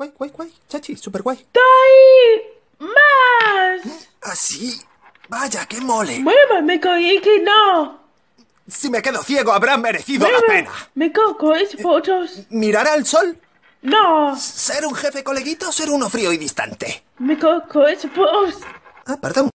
Guay, guay, guay. Chachi, super guay. ¡Toy más! ¿Así? Ah, Vaya, qué mole. ¡Muévame, que no! Si me quedo ciego, habrá merecido la pena. ¡Me coco, es eh, fotos! ¿Mirar al sol? ¡No! ¿Ser un jefe coleguito o ser uno frío y distante? ¡Me coco, es fotos! Ah, perdón.